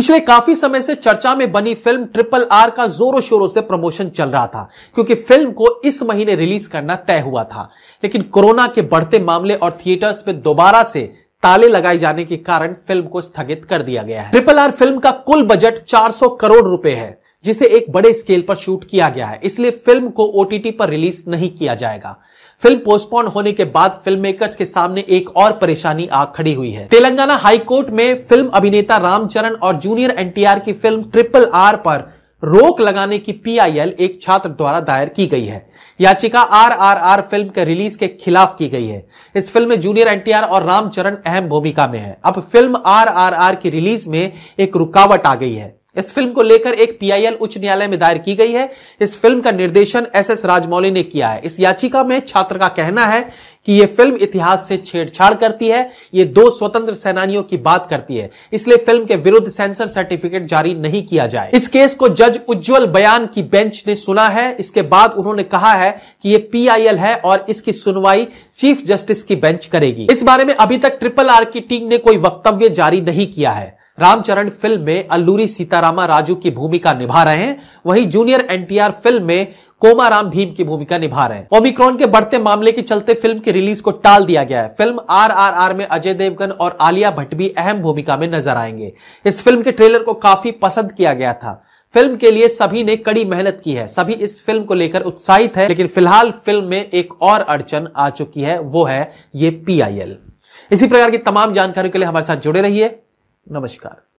पिछले काफी समय से चर्चा में बनी फिल्म ट्रिपल आर का जोरों शोरों से प्रमोशन चल रहा था क्योंकि फिल्म को इस महीने रिलीज करना तय हुआ था लेकिन कोरोना के बढ़ते मामले और थिएटर्स में दोबारा से ताले लगाए जाने के कारण फिल्म को स्थगित कर दिया गया है ट्रिपल आर फिल्म का कुल बजट 400 करोड़ रुपए है जिसे एक बड़े स्केल पर शूट किया गया है इसलिए फिल्म को ओटीटी पर रिलीज नहीं किया जाएगा फिल्म पोस्टपोन होने के बाद फिल्म मेकर्स के सामने एक और परेशानी आ खड़ी हुई है तेलंगाना हाईकोर्ट में फिल्म अभिनेता रामचरण और जूनियर एनटीआर की फिल्म ट्रिपल आर पर रोक लगाने की पीआईएल एक छात्र द्वारा दायर की गई है याचिका आरआरआर फिल्म के रिलीज के खिलाफ की गई है इस फिल्म में जूनियर एनटीआर और रामचरण अहम भूमिका में है अब फिल्म आर की रिलीज में एक रुकावट आ गई है इस फिल्म को लेकर एक पीआईएल उच्च न्यायालय में दायर की गई है इस फिल्म का निर्देशन एस एस राजमौली ने किया है इस याचिका में छात्र का कहना है कि यह फिल्म इतिहास से छेड़छाड़ करती है ये दो स्वतंत्र सेनानियों की बात करती है इसलिए फिल्म के विरुद्ध सेंसर सर्टिफिकेट जारी नहीं किया जाए इस केस को जज उज्जवल बयान की बेंच ने सुना है इसके बाद उन्होंने कहा है कि यह पीआईएल है और इसकी सुनवाई चीफ जस्टिस की बेंच करेगी इस बारे में अभी तक ट्रिपल आर की टीम ने कोई वक्तव्य जारी नहीं किया है रामचरण फिल्म में अल्लूरी सीतारामा राजू की भूमिका निभा रहे हैं वहीं जूनियर एनटीआर फिल्म में कोमाराम भीम की भूमिका निभा रहे हैं ओमिक्रॉन के बढ़ते मामले के चलते फिल्म की रिलीज को टाल दिया गया है फिल्म आरआरआर में अजय देवगन और आलिया भट्ट भी अहम भूमिका में नजर आएंगे इस फिल्म के ट्रेलर को काफी पसंद किया गया था फिल्म के लिए सभी ने कड़ी मेहनत की है सभी इस फिल्म को लेकर उत्साहित है लेकिन फिलहाल फिल्म में एक और अड़चन आ चुकी है वो है ये पी इसी प्रकार की तमाम जानकारी के लिए हमारे साथ जुड़े रहिए नमस्कार